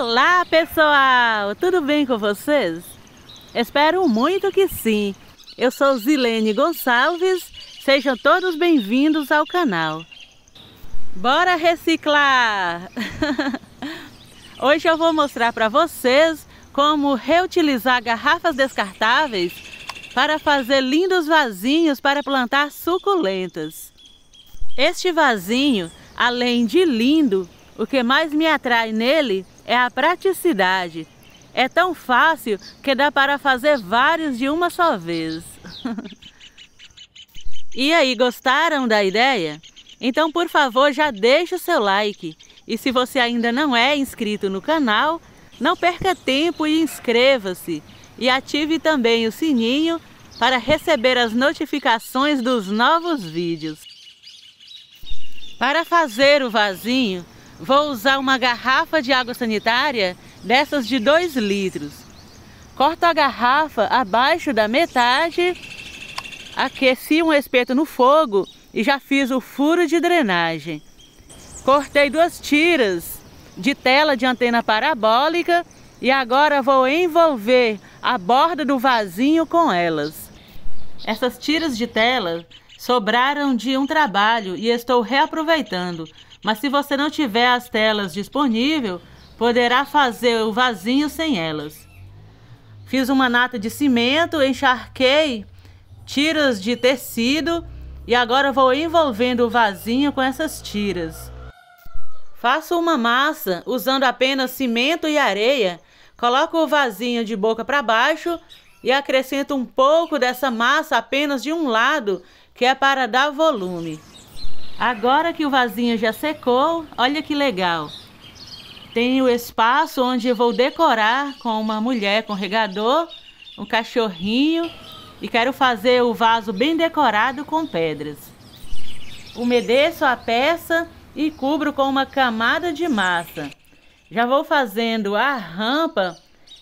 Olá pessoal, tudo bem com vocês? Espero muito que sim. Eu sou Zilene Gonçalves, sejam todos bem-vindos ao canal. Bora reciclar! Hoje eu vou mostrar para vocês como reutilizar garrafas descartáveis para fazer lindos vasinhos para plantar suculentas. Este vasinho, além de lindo, o que mais me atrai nele é a praticidade. É tão fácil que dá para fazer vários de uma só vez. e aí, gostaram da ideia? Então, por favor, já deixe o seu like. E se você ainda não é inscrito no canal, não perca tempo e inscreva-se. E ative também o sininho para receber as notificações dos novos vídeos. Para fazer o vasinho, vou usar uma garrafa de água sanitária dessas de 2 litros. Corto a garrafa abaixo da metade, aqueci um espeto no fogo e já fiz o furo de drenagem. Cortei duas tiras de tela de antena parabólica e agora vou envolver a borda do vasinho com elas. Essas tiras de tela sobraram de um trabalho e estou reaproveitando mas se você não tiver as telas disponível, poderá fazer o vasinho sem elas. Fiz uma nata de cimento, encharquei tiras de tecido e agora vou envolvendo o vasinho com essas tiras. Faço uma massa usando apenas cimento e areia, coloco o vasinho de boca para baixo e acrescento um pouco dessa massa apenas de um lado, que é para dar volume. Agora que o vasinho já secou, olha que legal. Tem o espaço onde eu vou decorar com uma mulher com regador, um cachorrinho e quero fazer o vaso bem decorado com pedras. Umedeço a peça e cubro com uma camada de massa. Já vou fazendo a rampa,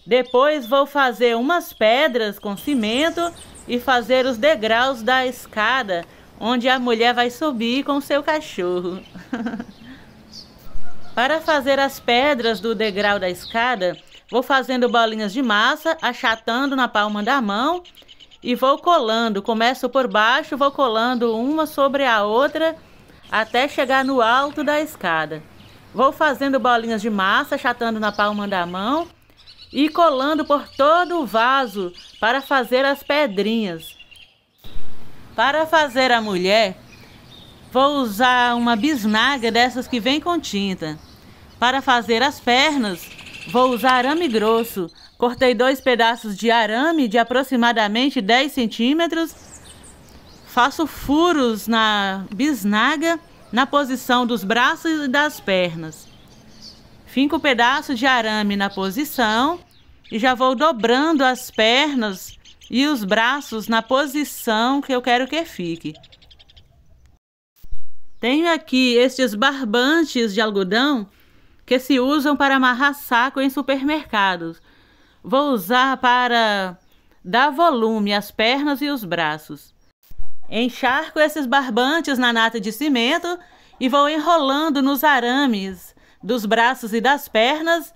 depois vou fazer umas pedras com cimento e fazer os degraus da escada onde a mulher vai subir com seu cachorro. Para fazer as pedras do degrau da escada, vou fazendo bolinhas de massa, achatando na palma da mão e vou colando. Começo por baixo, vou colando uma sobre a outra até chegar no alto da escada. Vou fazendo bolinhas de massa, achatando na palma da mão e colando por todo o vaso para fazer as pedrinhas. Para fazer a mulher, vou usar uma bisnaga dessas que vem com tinta. Para fazer as pernas, vou usar arame grosso. Cortei dois pedaços de arame de aproximadamente 10 centímetros. Faço furos na bisnaga na posição dos braços e das pernas. Finco o pedaço de arame na posição e já vou dobrando as pernas e os braços na posição que eu quero que fique. Tenho aqui estes barbantes de algodão que se usam para amarrar saco em supermercados. Vou usar para dar volume às pernas e os braços. Encharco esses barbantes na nata de cimento e vou enrolando nos arames dos braços e das pernas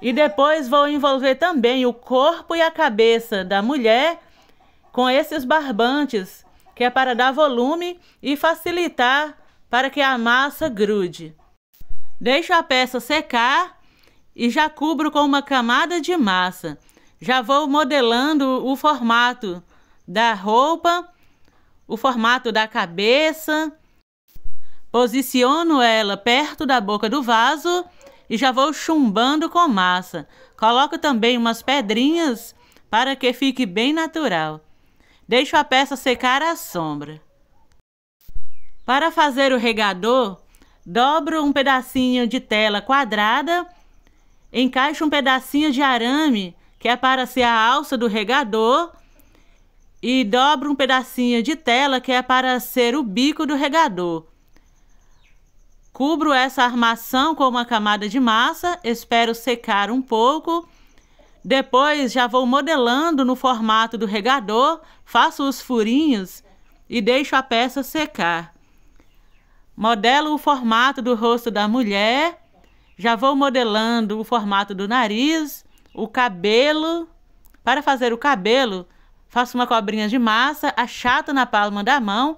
e depois vou envolver também o corpo e a cabeça da mulher com esses barbantes, que é para dar volume e facilitar para que a massa grude. Deixo a peça secar e já cubro com uma camada de massa. Já vou modelando o formato da roupa, o formato da cabeça. Posiciono ela perto da boca do vaso e já vou chumbando com massa. Coloco também umas pedrinhas para que fique bem natural. Deixo a peça secar à sombra. Para fazer o regador, dobro um pedacinho de tela quadrada, encaixo um pedacinho de arame, que é para ser a alça do regador, e dobro um pedacinho de tela, que é para ser o bico do regador. Cubro essa armação com uma camada de massa, espero secar um pouco. Depois já vou modelando no formato do regador, faço os furinhos e deixo a peça secar. Modelo o formato do rosto da mulher, já vou modelando o formato do nariz, o cabelo. Para fazer o cabelo, faço uma cobrinha de massa, achato na palma da mão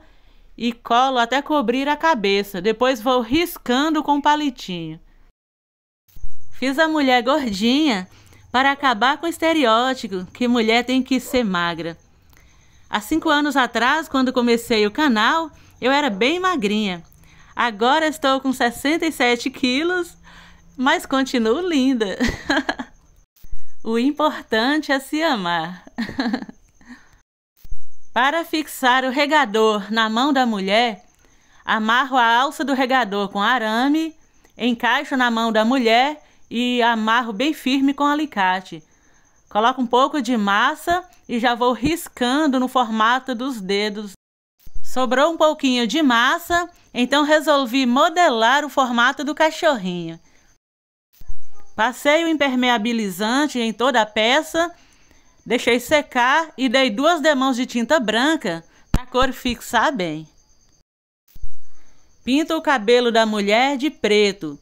e colo até cobrir a cabeça, depois vou riscando com palitinho. Fiz a mulher gordinha para acabar com o estereótipo que mulher tem que ser magra. Há cinco anos atrás, quando comecei o canal, eu era bem magrinha. Agora estou com 67 quilos, mas continuo linda. o importante é se amar. Para fixar o regador na mão da mulher, amarro a alça do regador com arame, encaixo na mão da mulher e amarro bem firme com alicate. Coloco um pouco de massa e já vou riscando no formato dos dedos. Sobrou um pouquinho de massa, então resolvi modelar o formato do cachorrinho. Passei o impermeabilizante em toda a peça Deixei secar e dei duas demãos de tinta branca para a cor fixar bem. Pinto o cabelo da mulher de preto.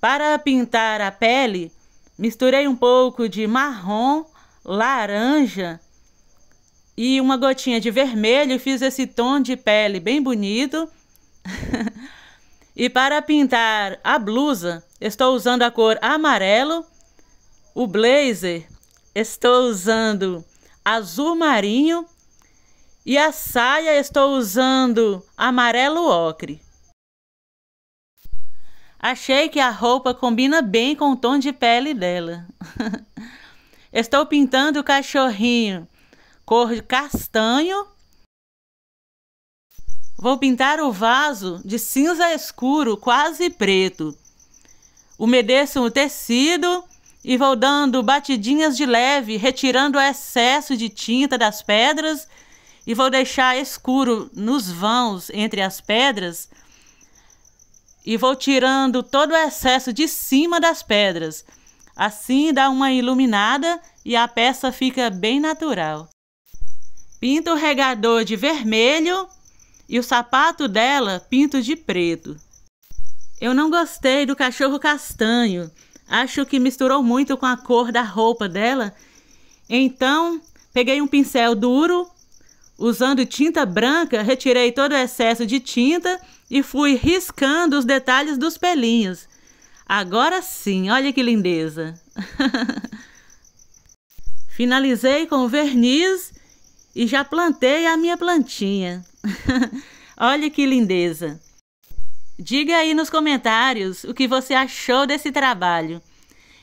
Para pintar a pele, misturei um pouco de marrom, laranja e uma gotinha de vermelho e fiz esse tom de pele bem bonito. e para pintar a blusa, estou usando a cor amarelo, o blazer estou usando azul marinho e a saia estou usando amarelo ocre. Achei que a roupa combina bem com o tom de pele dela. estou pintando o cachorrinho cor de castanho. Vou pintar o vaso de cinza escuro, quase preto. Umedeço o tecido e vou dando batidinhas de leve, retirando o excesso de tinta das pedras e vou deixar escuro nos vãos entre as pedras e vou tirando todo o excesso de cima das pedras. Assim dá uma iluminada e a peça fica bem natural. Pinto o regador de vermelho e o sapato dela pinto de preto. Eu não gostei do cachorro castanho, Acho que misturou muito com a cor da roupa dela. Então, peguei um pincel duro, usando tinta branca, retirei todo o excesso de tinta e fui riscando os detalhes dos pelinhos. Agora sim, olha que lindeza! Finalizei com verniz e já plantei a minha plantinha. olha que lindeza! Diga aí nos comentários o que você achou desse trabalho.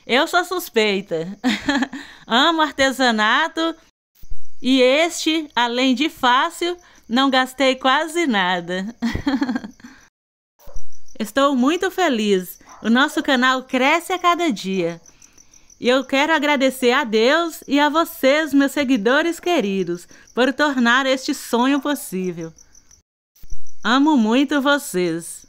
Eu sou suspeita. Amo artesanato e este, além de fácil, não gastei quase nada. Estou muito feliz. O nosso canal cresce a cada dia. E eu quero agradecer a Deus e a vocês, meus seguidores queridos, por tornar este sonho possível. Amo muito vocês.